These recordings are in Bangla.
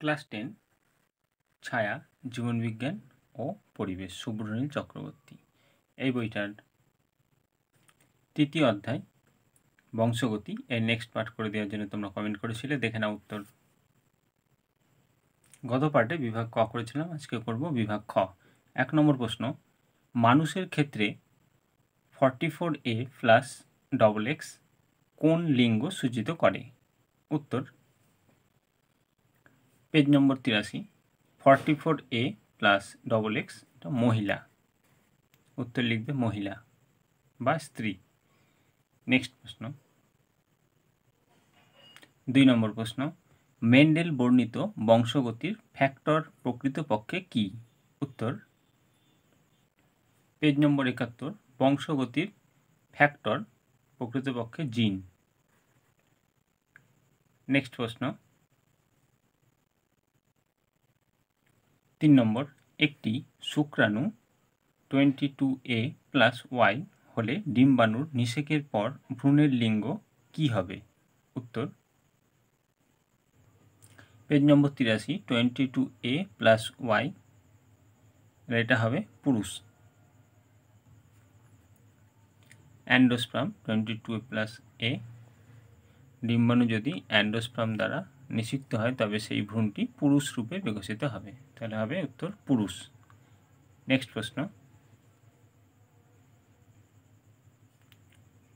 ক্লাস টেন ছায়া জীবনবিজ্ঞান ও পরিবেশ সুব্রনীল চক্রবর্তী এই বইটার তৃতীয় অধ্যায় বংশগতি এর নেক্সট পার্ট করে দেওয়ার জন্য তোমরা কমেন্ট করেছিলে দেখে নাও উত্তর গত পার্টে বিভাগ ক করেছিলাম আজকে করব বিভাগ খ এক নম্বর প্রশ্ন মানুষের ক্ষেত্রে forty four A plus double X কোন লিঙ্গ সূচিত করে উত্তর পেজ নম্বর তিরাশি forty four A plus double X মহিলা উত্তর লিখবে মহিলা বা স্ত্রী নেক্সট প্রশ্ন দুই নম্বর প্রশ্ন মেন্ডেল বর্ণিত বংশগতির ফ্যাক্টর প্রকৃতপক্ষে কি উত্তর পেজ নম্বর একাত্তর বংশগতির ফ্যাক্টর প্রকৃতপক্ষে জিন নেক্সট প্রশ্ন তিন নম্বর একটি শুক্রাণু twenty two A plus Y হলে ডিম্বাণুর নিষেকের পর ভ্রূণের লিঙ্গ কি হবে উত্তর পেজ নম্বর তিরাশি twenty two A plus Y এটা হবে পুরুষ androsperm twenty two A plus A ডিম্বাণু যদি অ্যান্ডোস্প্রাম দ্বারা নিষিক্ত হয় তবে সেই ভ্রূণটি পুরুষ রূপে বিকশিত হবে তাহলে হবে উত্তর পুরুষ নেক্সট প্রশ্ন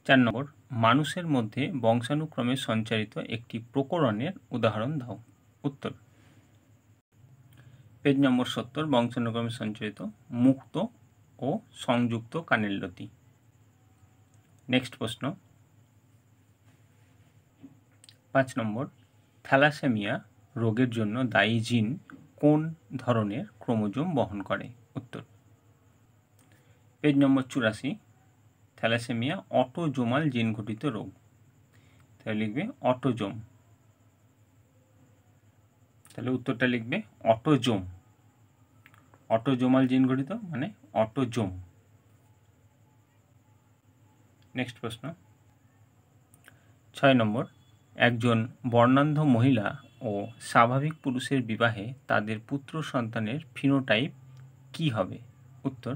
চার নম্বর মানুষের মধ্যে বংশানুক্রমে সঞ্চারিত একটি প্রকরণের উদাহরণ দাও উত্তর পেজ নম্বর সত্তর বংশানুক্রমে সঞ্চারিত মুক্ত ও সংযুক্ত কানেল্লতি নেক্সট প্রশ্ন পাঁচ নম্বর থ্যালাসেমিয়া রোগের জন্য দায়ী জিন কোন ধরনের ক্রোমোজোম বহন করে উত্তর পেজ নম্বর চুরাশি থ্যালাসেমিয়া অটোজোমাল জিন ঘটিত রোগ তাহলে লিখবে অটোজোম তাহলে উত্তরটা লিখবে অটোজোম অটোজোমাল জিন ঘটিত মানে অটোজোম নেক্সট প্রশ্ন ছয় নম্বর একজন বর্ণান্ধ মহিলা ও স্বাভাবিক পুরুষের বিবাহে তাদের পুত্র সন্তানের ফিনোটাইপ কি হবে উত্তর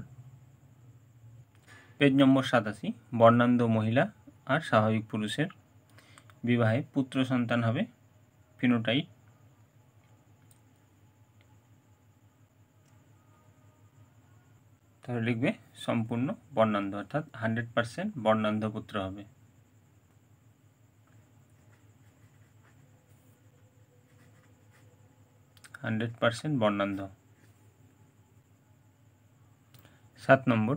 পেজ নম্বর সাতাশি বর্ণান্ধ মহিলা আর স্বাভাবিক পুরুষের বিবাহে পুত্র সন্তান হবে ফিনোটাইপ তাহলে লিখবে সম্পূর্ণ বর্ণান্ধ অর্থাৎ হান্ড্রেড পার্সেন্ট বর্ণান্ধ পুত্র হবে হান্ড্রেড পার্সেন্ট বর্ণান্ধ সাত নম্বর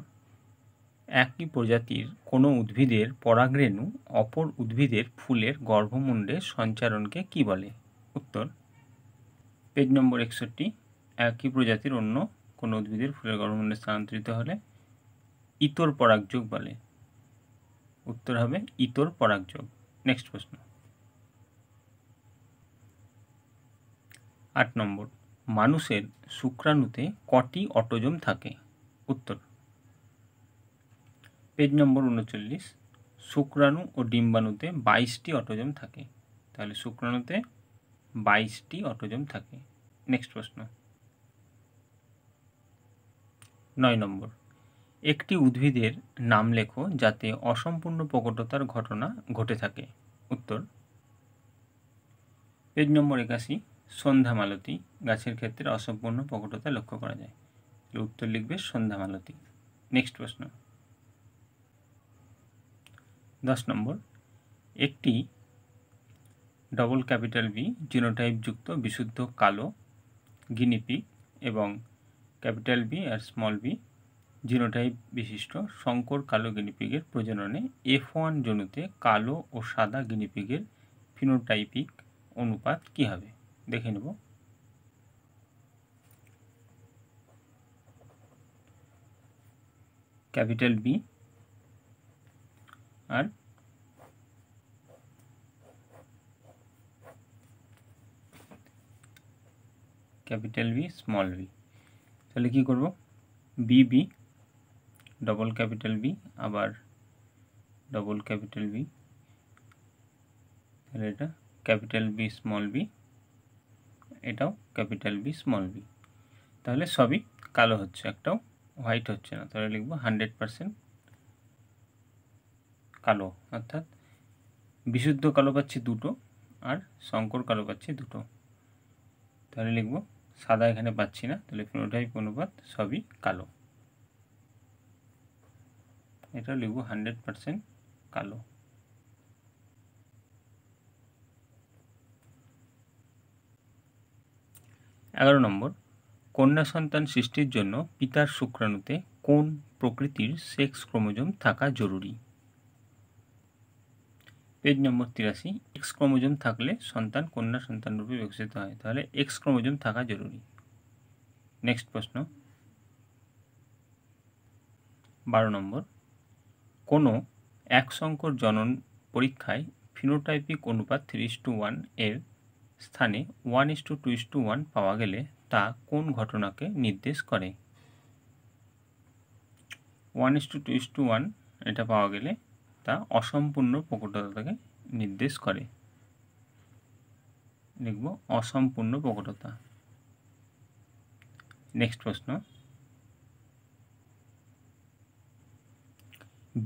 একই প্রজাতির কোনো উদ্ভিদের পরাগরেণু অপর উদ্ভিদের ফুলের গর্ভমুণ্ডে সঞ্চারণকে কি বলে উত্তর পেজ নম্বর একষট্টি একই প্রজাতির অন্য কোনো উদ্ভিদের ফুলের গর্ভমুণ্ডে স্থানান্তরিত হলে ইতর পরাগযোগ বলে উত্তর হবে ইতর পরাগযোগ নেক্সট প্রশ্ন আট নম্বর মানুষের শুক্রাণুতে কটি অটোজম থাকে উত্তর পেজ নম্বর উনচল্লিশ শুক্রাণু ও ডিম্বাণুতে বাইশটি অটোজম থাকে তাহলে শুক্রাণুতে বাইশটি অটোজম থাকে নেক্সট প্রশ্ন নয় নম্বর একটি উদ্ভিদের নাম লেখো যাতে অসম্পূর্ণ প্রকটতার ঘটনা ঘটে থাকে উত্তর পেজ নম্বর একাশি সন্ধ্যা মালতি গাছের ক্ষেত্রে অসম্পূর্ণ প্রকটতা লক্ষ্য করা যায় উত্তর লিখবে সন্ধ্যা মালতি নেক্সট প্রশ্ন দশ নম্বর একটি ডবল ক্যাপিটাল বি জিনোটাইপযুক্ত বিশুদ্ধ কালো গিনিপিক এবং ক্যাপিটাল বি আর স্মল বি জিনোটাইপ বিশিষ্ট শঙ্কর কালো গিনিপিগের প্রজননে এফ ওয়ান জনুতে কালো ও সাদা গিনিপিগের ফিনোটাইপিক অনুপাত কী হবে देखे नीब कैपिटल बी और कैपिटल बी स्मल बी तेल क्य कर बी डबल कैपिटल बी आर double capital B capital B small B এটাও ক্যাপিটাল বি স্মল বি তাহলে সবই কালো হচ্ছে একটাও হোয়াইট হচ্ছে না তাহলে লিখবো হান্ড্রেড পারসেন্ট কালো অর্থাৎ বিশুদ্ধ কালো পাচ্ছি দুটো আর শঙ্কর কালো পাচ্ছি দুটো তাহলে লিখবো সাদা এখানে পাচ্ছি না তাহলে ফিনোটাইপ অনুপাত সবই কালো এটা লিখবো হান্ড্রেড পারসেন্ট কালো এগারো নম্বর কন্যা সন্তান সৃষ্টির জন্য পিতার শুক্রাণুতে কোন প্রকৃতির সেক্স ক্রোমোজোম থাকা জরুরি পেজ নম্বর তিরাশি এক্স ক্রোমোজোম থাকলে সন্তান কন্যা সন্তান রূপে বিকশিত হয় তাহলে এক্স ক্রোমোজোম থাকা জরুরি নেক্সট প্রশ্ন বারো নম্বর কোনো এক সংকর জনন পরীক্ষায় ফিনোটাইপিক অনুপাত থ্রি টু ওয়ান এর স্থানে one is two two is two one পাওয়া গেলে তা কোন ঘটনাকে নির্দেশ করে one is two two is two one এটা পাওয়া গেলে তা অসম্পূর্ণ প্রকটতাকে নির্দেশ করে লিখব অসম্পূর্ণ প্রকটতা নেক্সট প্রশ্ন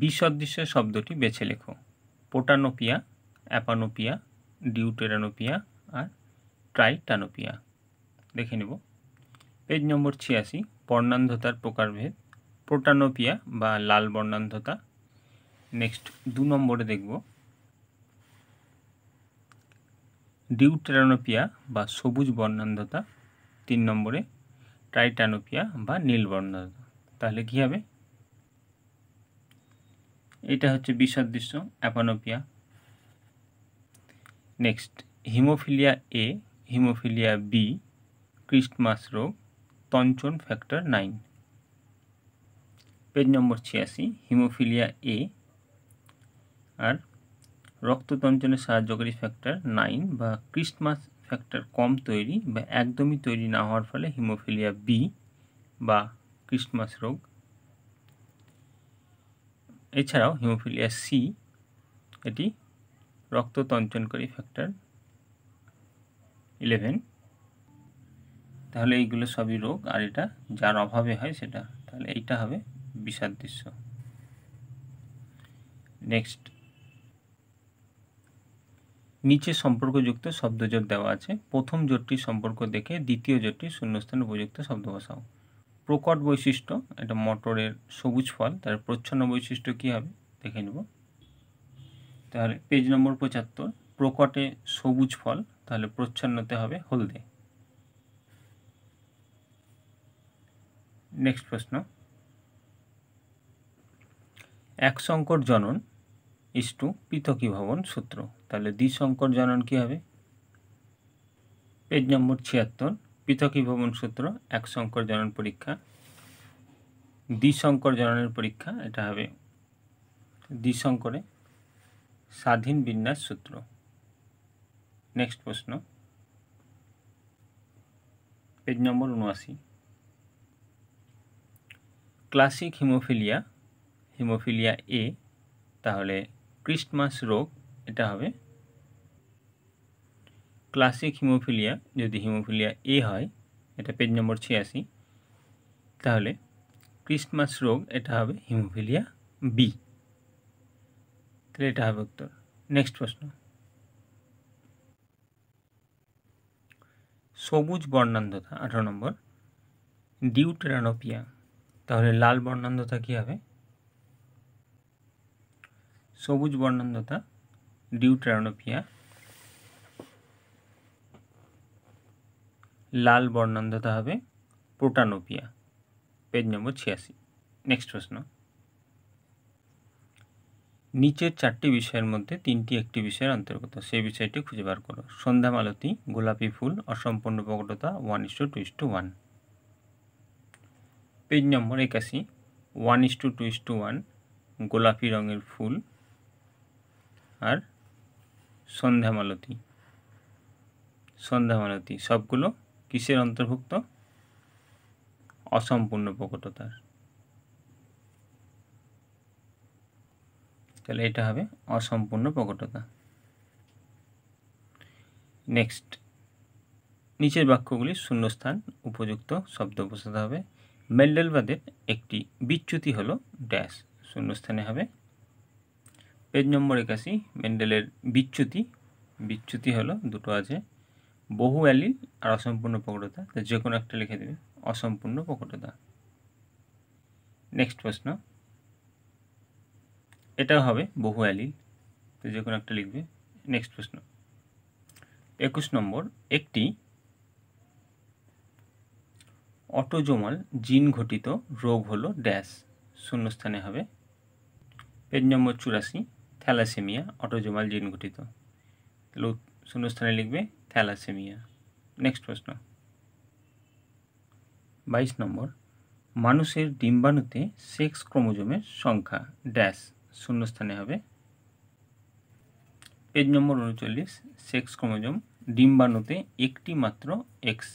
বিসদৃশ্য শব্দটি বেছে লেখো পোটানোপিয়া অ্যাপানোপিয়া ডিউটেরানোপিয়া আর ট্রাইটানোপিয়া দেখে নেব পেজ নম্বর ছিয়াশি বর্ণান্ধতার প্রকারভেদ প্রোটানোপিয়া বা লাল বর্ণান্ধতা নেক্সট দু নম্বরে দেখব ডিউটেরানোপিয়া বা সবুজ বর্ণান্ধতা তিন নম্বরে ট্রাইটানোপিয়া বা নীল বর্ণান্ধতা তাহলে কী হবে এটা হচ্ছে বিসদৃশ্য অ্যাপানোপিয়া next hemophilia A hemophilia B Christmas রোগ তঞ্চন ফ্যাক্টর নাইন পেজ নম্বর ছিয়াশি হিমোফিলিয়া এ আর রক্ততঞ্চনের সাহায্যকারী ফ্যাক্টর নাইন বা ক্রিস্টমাস ফ্যাক্টর কম তৈরি বা একদমই তৈরি না হওয়ার ফলে হিমোফিলিয়া বি বা ক্রিস্টমাস রোগ এছাড়াও হিমোফিলিয়া সি এটি রক্ততঞ্চনকারী ফ্যাক্টর ইলেভেন তাহলে এইগুলো সবই রোগ আর এটা যার অভাবে হয় সেটা তাহলে এইটা হবে বিষাদৃশ্য নেক্সট নিচে সম্পর্কযুক্ত শব্দজোট দেওয়া আছে প্রথম জোটটি সম্পর্ক দেখে দ্বিতীয় জোটটি শূন্যস্থানে উপযুক্ত শব্দ বসাও প্রকট বৈশিষ্ট্য এটা মটরের সবুজ ফল তার প্রচ্ছন্ন বৈশিষ্ট্য কী হবে দেখে নেব তাহলে পেজ নম্বর পঁচাত্তর প্রকটে সবুজ ফল তাহলে প্রচ্ছন্নতে হবে হলদে নেক্সট প্রশ্ন এক সংকর জনন ইস টু পৃথকী ভবন সূত্র তাহলে দ্বিশঙ্কর জনন কী হবে পেজ নম্বর ছিয়াত্তর পৃথকী ভবন সূত্র এক সংকর জনন পরীক্ষা সংকর জননের পরীক্ষা এটা হবে দ্বিশঙ্করে স্বাধীন বিন্যাস সূত্র নেক্সট প্রশ্ন পেজ নম্বর 79 ক্লাসিক হিমোফিলিয়া হিমোফিলিয়া এ তাহলে ক্রিস্টমাস রোগ এটা হবে ক্লাসিক হিমোফিলিয়া যদি হিমোফিলিয়া এ হয় এটা পেজ নম্বর 86 তাহলে ক্রিস্টমাস রোগ এটা হবে হিমোফিলিয়া বি এটাই থাকবে नेक्स्ट प्रश्न সবুজ বর্ণন্ধতা 18 নম্বর ডিউটেরানোপিয়া তাহলে লাল বর্ণন্ধতা কি হবে সবুজ বর্ণন্ধতা ডিউটেরানোপিয়া লাল বর্ণন্ধতা হবে প্রোটানোপিয়া পেজ নম্বর 86 नेक्स्ट क्वेश्चन নিচের চারটি বিষয়ের মধ্যে তিনটি একটি বিষয়ের অন্তর্গত সেই বিষয়টি খুঁজে বার করো সন্ধ্যা মালতি গোলাপি ফুল অসম্পূর্ণ প্রকটতা one is two two is two one page নম্বর একাশি one is two two is two one গোলাপি রঙের ফুল আর সন্ধ্যা মালতি সন্ধ্যা মালতি সবগুলো কিসের অন্তর্ভুক্ত অসম্পূর্ণ প্রকটতার তাহলে এটা হবে অসম্পূর্ণ প্রকটতা নেক্সট নিচের বাক্যগুলির শূন্যস্থান উপযুক্ত শব্দ বসাতে হবে মেন্ডেলবাদের একটি বিচ্যুতি হল ড্যাশ শূন্যস্থানে হবে পেজ নম্বর একাশি মেন্ডেলের বিচ্যুতি বিচ্যুতি হল দুটো আছে বহু অ্যালিল আর অসম্পূর্ণ প্রকটতা যে কোনো একটা লিখে দেবে অসম্পূর্ণ প্রকটতা নেক্সট প্রশ্ন এটাও হবে বহু অ্যালিল তো যে কোনো একটা লিখবে নেক্সট প্রশ্ন একুশ নম্বর একটি অটোজোমাল জিন ঘটিত রোগ হলো ড্যাশ শূন্যস্থানে হবে পেজ নম্বর চুরাশি থ্যালাসেমিয়া অটোজোমাল জিন ঘটিত শূন্যস্থানে লিখবে থ্যালাসেমিয়া নেক্সট প্রশ্ন বাইশ নম্বর মানুষের ডিম্বাণুতে সেক্স ক্রোমোজোমের সংখ্যা ড্যাশ শূন্যস্থানে হবে পেজ নম্বর উনচল্লিশ সেক্স ক্রোমোজোম ডিম্বাণুতে একটি মাত্র এক্স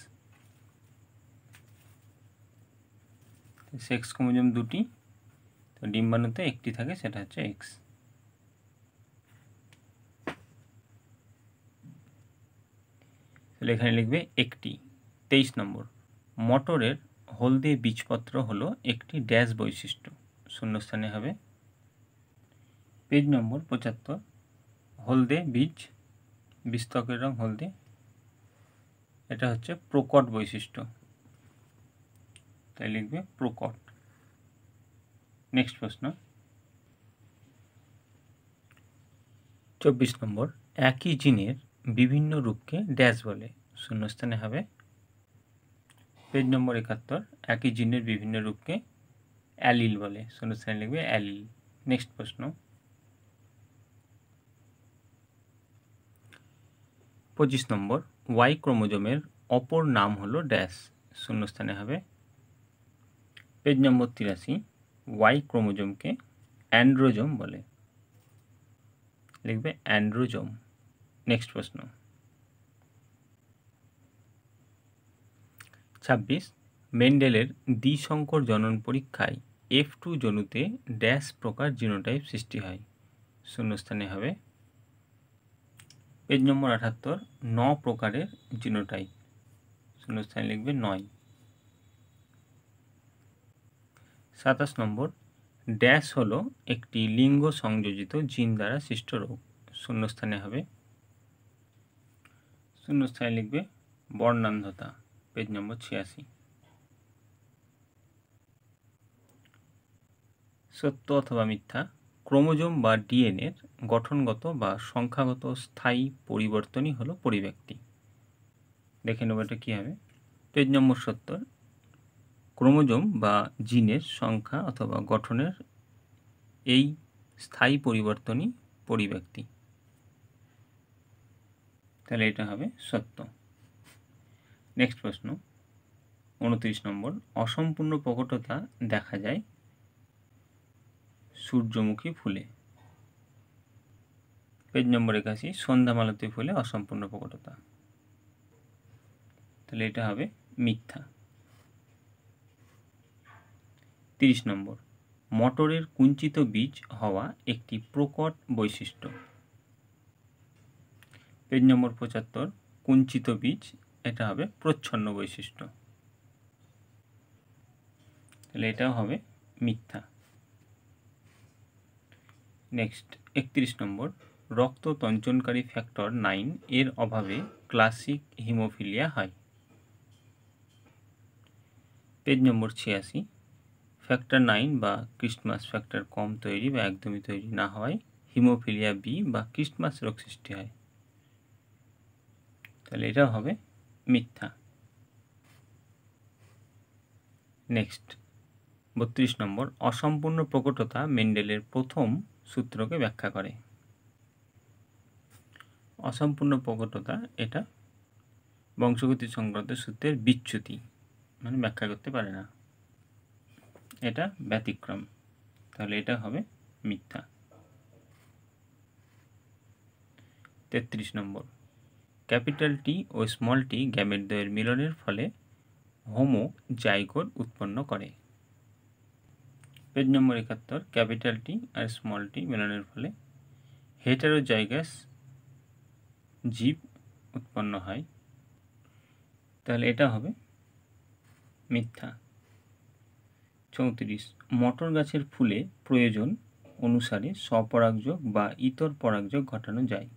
সেক্স ক্রোমোজোম দুটি তো ডিম্বাণুতে একটি থাকে সেটা হচ্ছে এক্স এখানে লিখবে একটি তেইশ নম্বর মটরের হলদে বীজপত্র হলো একটি ড্যাশ বৈশিষ্ট্য শূন্যস্থানে হবে পেজ নম্বর পঁচাত্তর হলদে বীজ বিস্তকের রং হলদে এটা হচ্ছে প্রকট বৈশিষ্ট্য তাই লিখবে প্রকট নেক্সট প্রশ্ন চব্বিশ নম্বর একই জিনের বিভিন্ন রূপকে ড্যাশ বলে শূন্যস্থানে হবে পেজ নম্বর একাত্তর একই জিনের বিভিন্ন রূপকে অ্যালিল বলে শূন্যস্থানে লিখবে অ্যালিল নেক্সট প্রশ্ন পঁচিশ নম্বর ওয়াই ক্রোমোজোমের অপর নাম হলো ড্যাশ শূন্যস্থানে হবে পেজ নম্বর তিরাশি ওয়াই ক্রোমোজোমকে অ্যান্ড্রোজোম বলে লিখবে অ্যান্ড্রোজোম নেক্সট প্রশ্ন ছাব্বিশ মেন্ডেলের দ্বিশঙ্কর জনন পরীক্ষায় এফ টু জনুতে ড্যাশ প্রকার জিনোটাইপ সৃষ্টি হয় শূন্যস্থানে হবে পেজ নম্বর আঠাত্তর ন প্রকারের জিনোটাইপ শূন্যস্থানে লিখবে নয় সাতাশ নম্বর ড্যাশ হল একটি লিঙ্গ সংযোজিত জিন দ্বারা সৃষ্ট রোগ শূন্যস্থানে হবে শূন্যস্থানে লিখবে বর্ণান্ধতা পেজ নম্বর ছিয়াশি সত্য অথবা মিথ্যা ক্রোমোজোম বা ডিএনএর গঠনগত বা সংখ্যাগত স্থায়ী পরিবর্তনই হলো পরিব্যক্তি দেখে নেব এটা কী হবে পেজ নম্বর সত্তর ক্রোমোজোম বা জিনের সংখ্যা অথবা গঠনের এই স্থায়ী পরিবর্তনই পরিব্যক্তি তাহলে এটা হবে সত্য নেক্সট প্রশ্ন উনত্রিশ নম্বর অসম্পূর্ণ প্রকটতা দেখা যায় সূর্যমুখী ফুলে পেজ নম্বর একাশি মালতী ফুলে অসম্পূর্ণ প্রকটতা তাহলে এটা হবে মিথ্যা তিরিশ নম্বর মটরের কুঞ্চিত বীজ হওয়া একটি প্রকট বৈশিষ্ট্য পেজ নম্বর পঁচাত্তর কুঞ্চিত বীজ এটা হবে প্রচ্ছন্ন বৈশিষ্ট্য তাহলে এটাও হবে মিথ্যা নেক্সট একত্রিশ নম্বর রক্ত তঞ্চনকারী ফ্যাক্টর নাইন এর অভাবে ক্লাসিক হিমোফিলিয়া হয় পেজ নম্বর ছিয়াশি ফ্যাক্টর নাইন বা ক্রিস্টমাস ফ্যাক্টর কম তৈরি বা একদমই তৈরি না হওয়ায় হিমোফিলিয়া বি বা ক্রিস্টমাস রোগ সৃষ্টি হয় তাহলে এটা হবে মিথ্যা নেক্সট বত্রিশ নম্বর অসম্পূর্ণ প্রকটতা মেন্ডেলের প্রথম সূত্রকে ব্যাখ্যা করে অসম্পূর্ণ প্রকটতা এটা বংশগতি সংক্রান্ত সূত্রের বিচ্যুতি মানে ব্যাখ্যা করতে পারে না এটা ব্যতিক্রম তাহলে এটা হবে মিথ্যা তেত্রিশ নম্বর ক্যাপিটাল টি ও স্মল টি গ্যামেট দ্বয়ের মিলনের ফলে হোমো জাইকোর উৎপন্ন করে পেজ নম্বর একাত্তর ক্যাপিটালটি আর স্মলটি টি মেলানোর ফলে হেটারোজাইগাস জীব উৎপন্ন হয় তাহলে এটা হবে মিথ্যা চৌত্রিশ মটর গাছের ফুলে প্রয়োজন অনুসারে স্বপরাগযোগ বা ইতর পরাগযোগ ঘটানো যায়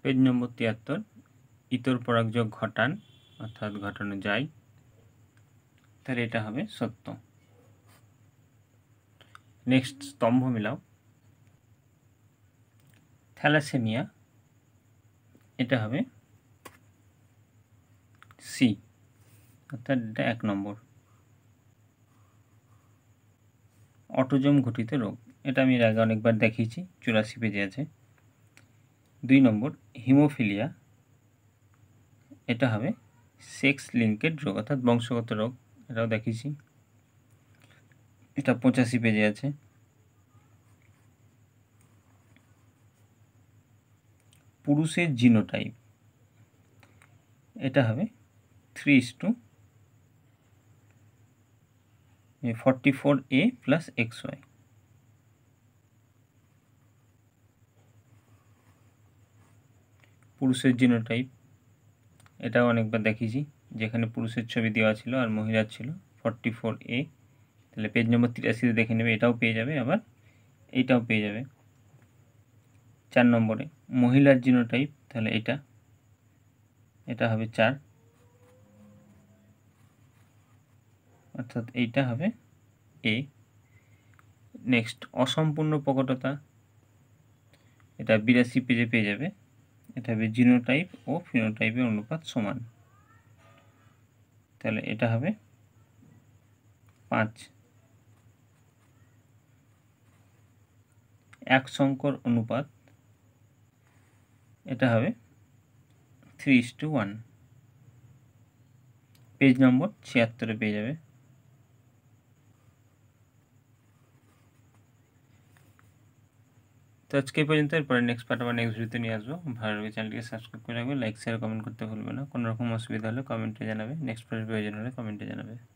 পেজ নম্বর তিয়াত্তর ইতর পরাগযোগ ঘটান অর্থাৎ ঘটানো যায় তাহলে এটা হবে সত্য নেক্সট স্তম্ভ মিলাও থ্যালাসেমিয়া এটা হবে সি অর্থাৎ এটা এক নম্বর অটোজম ঘটিত রোগ এটা আমি এর আগে অনেকবার দেখিয়েছি চুরাশি পেজে আছে দুই নম্বর হিমোফিলিয়া এটা হবে সেক্স লিঙ্কেড রোগ অর্থাৎ বংশগত রোগ এটাও দেখিয়েছি এটা পঁচাশি পেজে আছে পুরুষের জিনোটাইপ এটা হবে three is two forty four A plus X Y পুরুষের জিনোটাইপ এটাও অনেকবার দেখেছি যেখানে পুরুষের ছবি দেওয়া ছিল আর মহিলার ছিল ফর্টি ফোর এ তাহলে পেজ নম্বর তিরাশিতে দেখে নেবে এটাও পেয়ে যাবে আবার এটাও পেয়ে যাবে চার নম্বরে মহিলার জিনো টাইপ তাহলে এটা এটা হবে চার অর্থাৎ এইটা হবে এ নেক্সট অসম্পূর্ণ প্রকটতা এটা বিরাশি পেজে পেয়ে যাবে এটা হবে জিনো টাইপ ও ফিনো টাইপের অনুপাত সমান তাহলে এটা হবে পাঁচ এক সংকর অনুপাত এটা হবে three is two one page নম্বর ছিয়াত্তরে পেয়ে যাবে তো আজকে পর্যন্ত এরপরে নেক্সট পার্ট আবার নেক্সট ভিডিওতে নিয়ে আসবো ভালো লাগে চ্যানেলটিকে সাবস্ক্রাইব করে রাখবে লাইক শেয়ার কমেন্ট করতে ভুলবে না কোনো রকম অসুবিধা হলে কমেন্টে জানাবে নেক্সট পার্ট প্রয়োজন হলে কমেন্টে জানাবে